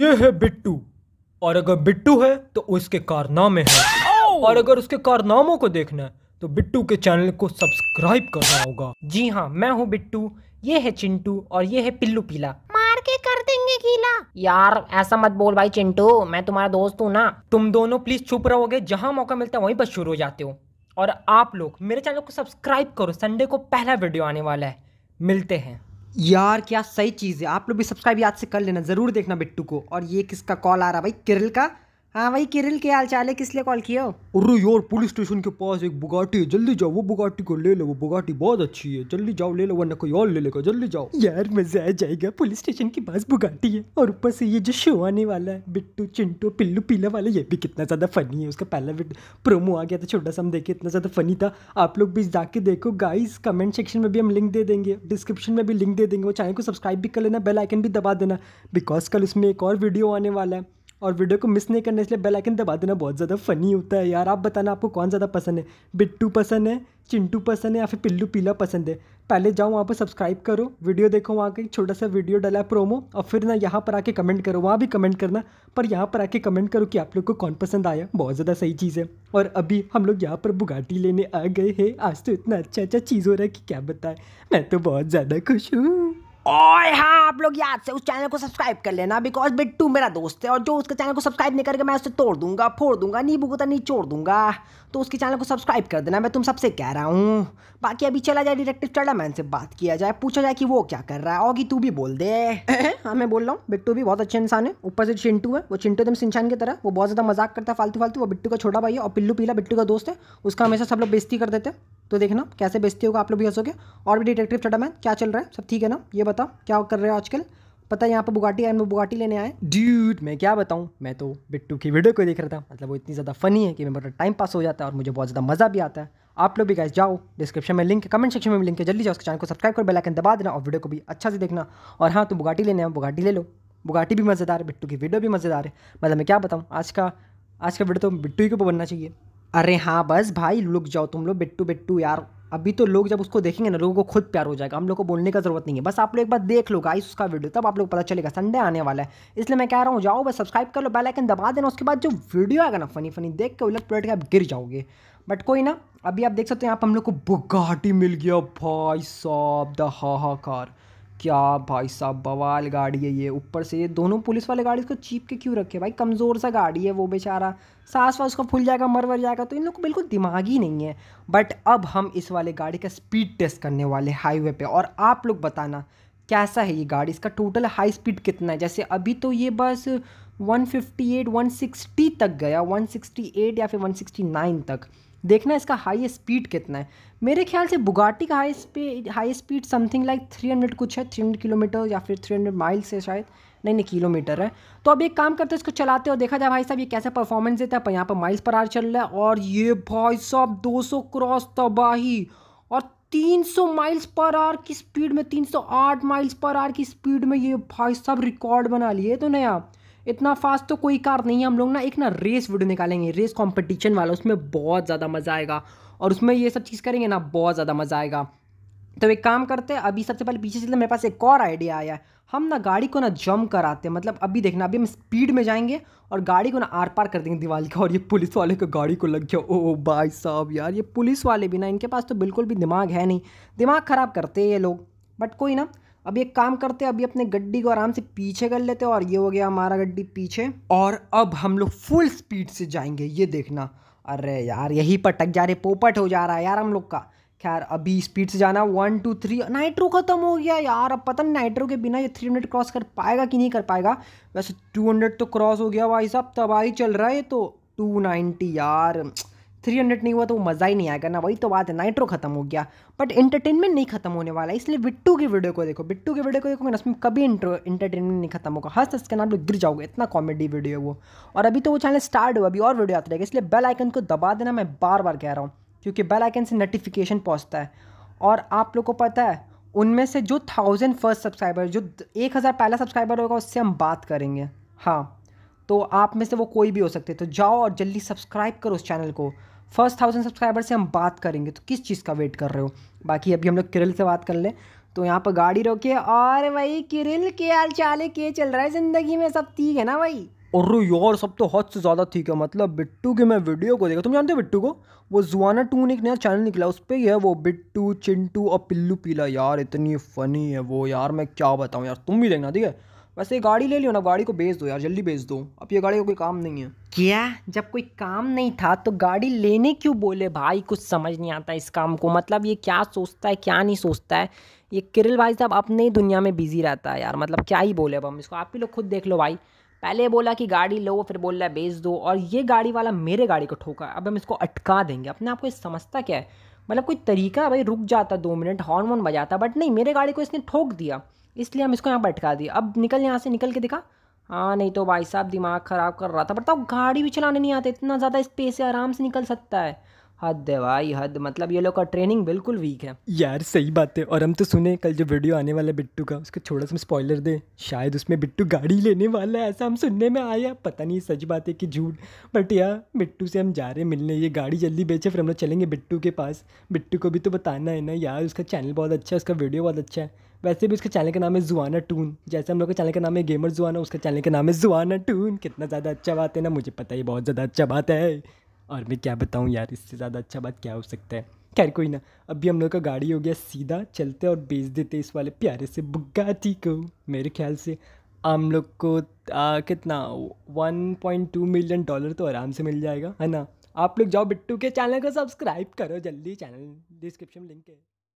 ये है बिट्टू और अगर बिट्टू है तो उसके कारनामे हैं oh! और अगर उसके कारनामों को देखना है तो बिट्टू के चैनल को सब्सक्राइब करना होगा जी हाँ मैं हूँ बिट्टू ये है चिंटू और ये है पिल्लू पीला मार के कर देंगे गीला यार ऐसा मत बोल भाई चिंटू मैं तुम्हारा दोस्त हूँ ना तुम दोनों प्लीज चुप रहोगे जहाँ मौका मिलता है वहीं पर शुरू हो जाते हो और आप लोग मेरे चैनल को सब्सक्राइब करो संडे को पहला वीडियो आने वाला है मिलते हैं यार क्या सही चीज़ है आप लोग भी सब्सक्राइब याद से कर लेना ज़रूर देखना बिट्टू को और ये किसका कॉल आ रहा है भाई किरल का हाँ वही किरिल के हाल चाल है किस लिए कॉल किया अरे यार पुलिस स्टेशन के पास एक बुगाटी है जल्दी जाओ वो बुगाटी को ले लो वो बुगाटी बहुत अच्छी है जल्दी जाओ ले लो वरना कोई और ले लेगा जल्दी जाओ यार मजा आ जाएगा पुलिस स्टेशन के पास बुगाटी है और ऊपर से ये जो शो आने वाला है बिट्टू चिंटू पिल्लू पीला वाला ये भी कितना ज्यादा फनी है उसका पहला प्रोमो आ गया था छोटा सा हम देखे इतना ज्यादा फनी था आप लोग भी जाके देखो गाइस कमेंट सेक्शन में भी हम लिंक दे देंगे डिस्क्रिप्शन में भी लिंक दे देंगे वो चैनल को सब्सक्राइब भी कर लेना बेल आइकन भी दबा देना बिकॉज कल उसमें एक और वीडियो आने वाला है और वीडियो को मिस नहीं करने इसलिए बेल आइकन दबा देना बहुत ज़्यादा फनी होता है यार आप बताना आपको कौन ज़्यादा पसंद है बिट्टू पसंद है चिंटू पसंद है या फिर पिल्लू पीला पसंद है पहले जाओ वहाँ पर सब्सक्राइब करो वीडियो देखो वहाँ का एक छोटा सा वीडियो डला है प्रोमो और फिर ना यहाँ पर आके कमेंट करो वहाँ भी कमेंट करना पर यहाँ पर आके कमेंट करो कि आप लोग को कौन पसंद आया बहुत ज़्यादा सही चीज़ है और अभी हम लोग यहाँ पर बुगाटी लेने आ गए हैं आज तो इतना अच्छा अच्छा चीज़ हो रहा है कि क्या बताए मैं तो बहुत ज़्यादा खुश हूँ ओए हाँ आप लोग याद से उस चैनल को सब्सक्राइब कर लेना बिकॉज बिट्टू मेरा दोस्त है और जो उसके चैनल को सब्सक्राइब नहीं करके मैं उसे तोड़ दूंगा फोड़ दूंगा नहीं को तो नहीं छोड़ दूंगा तो उसके चैनल को सब्सक्राइब कर देना मैं तुम सबसे कह रहा हूँ बाकी अभी चला जाए डिरेक्टिव मैन से बात किया जाए पूछा जाए कि वो क्या कर रहा है और कि तू भी बोल दे हाँ मैं बोल रहा हूँ बिट्टू भी बहुत अच्छा इंसान है ऊपर से चिंटू है वो चिंटू एकदम सिंचान की तरह वो बहुत ज़्यादा मजाक करता है फालतू फालतू वो बिट्टू का छोटा भाई है और पिल्लू पीला बिट्टू का दोस्त है उसका हमेशा सब लोग बेस्ती कर देते हैं तो देखना कैसे बेस्ती होगा आप लोग भी हंसोगे और भी डिटेक्टिव चटामैन क्या चल रहा है सब ठीक है ना ये बताओ क्या कर रहे हो आजकल पता है यहाँ पर बुगाटी आए बुगाटी लेने आए ड्यूट मैं क्या बताऊँ मैं तो बिट्टू की वीडियो को देख रहा था मतलब वो इतनी ज़्यादा फनी है कि मेरा टाइम पास हो जाता है और मुझे बहुत ज़्यादा मज़ा भी आता है आप लोग भी गाइस जाओ डिस्क्रिप्शन में लिंक कमेंट सेक्शन में लिंक है जल्दी जाओ उसके चैनल को सब्सक्राइब कर बेलाइकन दबा देना और वीडियो को भी अच्छा से देखना और हाँ तो बुगाटी लेने आओ बुगाटी ले लो बुगाटी भी मज़ेदार है बिट्टू की वीडियो भी मज़ेदार है मतलब मैं क्या बताऊँ आज का आज का वीडियो तो बिट्टू ही के ऊपर बनना चाहिए अरे हाँ बस भाई लुक जाओ तुम लोग बिट्टू बिट्टू यार अभी तो लोग जब उसको देखेंगे ना लोगों को खुद प्यार हो जाएगा हम लोग को बोलने का जरूरत नहीं है बस आप लोग एक बार देख लो गाइस उसका वीडियो तब आप लोग पता चलेगा संडे आने वाला है इसलिए मैं कह रहा हूँ जाओ बस सब्सक्राइब कर लो बेल आइकन दबा देना उसके बाद जो वीडियो आएगा ना फनी फनी देख के उलट पलट के आप गिर जाओगे बट कोई ना अभी आप देख सकते हो यहाँ पर हम लोग को बुगाटी मिल गया भाई साहब द हाहाकार क्या भाई साहब बवाल गाड़ी है ये ऊपर से ये दोनों पुलिस वाले गाड़ी इसको चीप के क्यों रखे भाई कमज़ोर सा गाड़ी है वो बेचारा सास वास उसका फूल जाएगा मर वर जाएगा तो इन लोग को बिल्कुल दिमाग ही नहीं है बट अब हम इस वाले गाड़ी का स्पीड टेस्ट करने वाले हाईवे पे और आप लोग बताना कैसा है ये गाड़ी इसका टोटल हाई स्पीड कितना है जैसे अभी तो ये बस 158 160 तक गया 168 या फिर 169 तक देखना इसका हाई स्पीड कितना है मेरे ख्याल से बुगाटी का high speed high speed something like three hundred कुछ है थ्री हंड्रेड किलोमीटर या फिर थ्री हंड्रेड माइल्स है शायद नहीं नहीं किलोमीटर है तो अब एक काम करते हैं इसको चलाते और देखा जाए भाई साहब ये कैसा परफॉर्मेंस देता है यहाँ पर माइल्स पर आर चल रहा है और ये भाई साहब दो सौ क्रॉस तबाही और 300 माइल्स पर आवर की स्पीड में 308 माइल्स पर आवर की स्पीड में ये भाई साहब रिकॉर्ड बना लिए तो नया इतना फास्ट तो कोई कार नहीं है हम लोग ना एक ना रेस वीडियो निकालेंगे रेस कॉम्पिटिशन वाला उसमें बहुत ज़्यादा मज़ा आएगा और उसमें ये सब चीज़ करेंगे ना बहुत ज़्यादा मज़ा आएगा तो एक काम करते हैं अभी सबसे पहले पीछे चलते मेरे पास एक और आइडिया आया है हम ना गाड़ी को ना जम कराते हैं मतलब अभी देखना अभी हम स्पीड में जाएंगे और गाड़ी को ना आर पार कर देंगे दीवार का और ये पुलिस वाले को गाड़ी को लग गया ओ भाई साहब यार ये पुलिस वाले भी ना इनके पास तो बिल्कुल भी दिमाग है नहीं दिमाग ख़राब करते हैं ये लोग बट कोई ना अब एक काम करते हैं अभी अपने गड्डी को आराम से पीछे कर लेते हैं और ये हो गया हमारा गड्डी पीछे और अब हम लोग फुल स्पीड से जाएंगे ये देखना अरे यार यही पटक जा रहे पोपट हो जा रहा है यार हम लोग का खैर अभी स्पीड से जाना वन टू थ्री नाइट्रो ख़त्म हो गया यार अब पता नहीं नाइट्रो के बिना ये थ्री हंड्रेड क्रॉस कर पाएगा कि नहीं कर पाएगा वैसे टू हंड्रेड तो क्रॉस हो गया भाई साहब तबाही चल रहा है ये तो टू नाइन्टी यार थ्री हंड्रेड नहीं हुआ तो वो मज़ा ही नहीं आएगा ना वही तो बात है नाइट्रो खत्म हो गया बट इंटरटेनमेंट नहीं खत्म होने वाला है इसलिए बिट्टू की वीडियो को देखो बिट्टू की वीडियो को देखो ना उसमें कभी इंटरटेनमेंट नहीं खत्म होगा हंस हंस के नाम लोग गिर जाओगे इतना कॉमेडी वीडियो है वो और अभी तो वो चैनल स्टार्ट हुआ अभी और वीडियो आते रहेगा इसलिए बेल आइकन को दबा देना मैं बार बार कह रहा हूँ क्योंकि बेल आइकन से नोटिफिकेशन पहुँचता है और आप लोग को पता है उनमें से जो थाउजेंड फर्स्ट सब्सक्राइबर जो एक हज़ार पहला सब्सक्राइबर होगा उससे हम बात करेंगे हाँ तो आप में से वो कोई भी हो सकते तो जाओ और जल्दी सब्सक्राइब करो उस चैनल को फर्स्ट थाउजेंड सब्सक्राइबर से हम बात करेंगे तो किस चीज़ का वेट कर रहे हो बाकी अभी हम लोग किरल से बात कर ले तो यहाँ पर गाड़ी रोके और भाई किरिल के हाल चाले के चल रहा है ज़िंदगी में सब ठीक है ना भाई और यार सब तो हद से ज़्यादा ठीक है मतलब बिट्टू के मैं वीडियो को देखा तुम जानते हो बिट्टू को वो जुआना टू ने एक नया चैनल निकला उस पर ही है वो बिट्टू चिंटू और पिल्लू पीला यार इतनी फ़नी है वो यार मैं क्या बताऊँ यार तुम भी देखना ठीक है वैसे ये गाड़ी ले लियो ना गाड़ी को बेच दो यार जल्दी बेच दो अब ये गाड़ी का को कोई काम नहीं है क्या जब कोई काम नहीं था तो गाड़ी लेने क्यों बोले भाई कुछ समझ नहीं आता इस काम को मतलब ये क्या सोचता है क्या नहीं सोचता है ये किरिल भाई साहब अपने ही दुनिया में बिजी रहता है यार मतलब क्या ही बोले अब हम इसको आप ही लोग खुद देख लो भाई पहले बोला कि गाड़ी लो फिर बोल रहा है बेच दो और ये गाड़ी वाला मेरे गाड़ी को ठोका अब हम इसको अटका देंगे अपने आप को समझता क्या है मतलब कोई तरीका भाई रुक जाता दो मिनट हॉर्मोन बजाता बट नहीं मेरे गाड़ी को इसने ठोक दिया इसलिए हम इसको यहाँ भटका दिए अब निकल यहाँ से निकल के दिखा हाँ नहीं तो भाई साहब दिमाग ख़राब कर रहा था बताओ गाड़ी भी चलाने नहीं आते इतना ज़्यादा स्पेस है आराम से निकल सकता है हद भाई हद मतलब ये लोग का ट्रेनिंग बिल्कुल वीक है यार सही बात है और हम तो सुने कल जो वीडियो आने वाला है बिट्टू का उसका थोड़ा सा स्पॉइलर दे शायद उसमें बिट्टू गाड़ी लेने वाला है ऐसा हम सुनने में आया पता नहीं सच बात है कि झूठ बट यार बिट्टू से हम जा रहे हैं मिलने ये गाड़ी जल्दी बेचे फिर हम लोग चलेंगे बिट्टू के पास बिट्टू को भी तो बताना है ना यार उसका चैनल बहुत अच्छा है उसका वीडियो बहुत अच्छा है वैसे भी उसके चैनल का नाम है जुआना टून जैसे हम लोग के चैनल का नाम है गेमर जुआना उसका चैनल का नाम है जुआना टून कितना ज़्यादा अच्छा बात है ना मुझे पता ही बहुत ज़्यादा अच्छा बात है और मैं क्या बताऊँ यार इससे ज़्यादा अच्छा बात क्या हो सकता है खैर कोई ना अभी हम लोग का गाड़ी हो गया सीधा चलते और बेच देते इस वाले प्यारे से बुग्गाटी को मेरे ख्याल से हम लोग को आ, कितना 1.2 मिलियन डॉलर तो आराम से मिल जाएगा है ना आप लोग जाओ बिट्टू के चैनल को सब्सक्राइब करो जल्दी चैनल डिस्क्रिप्शन लिंक है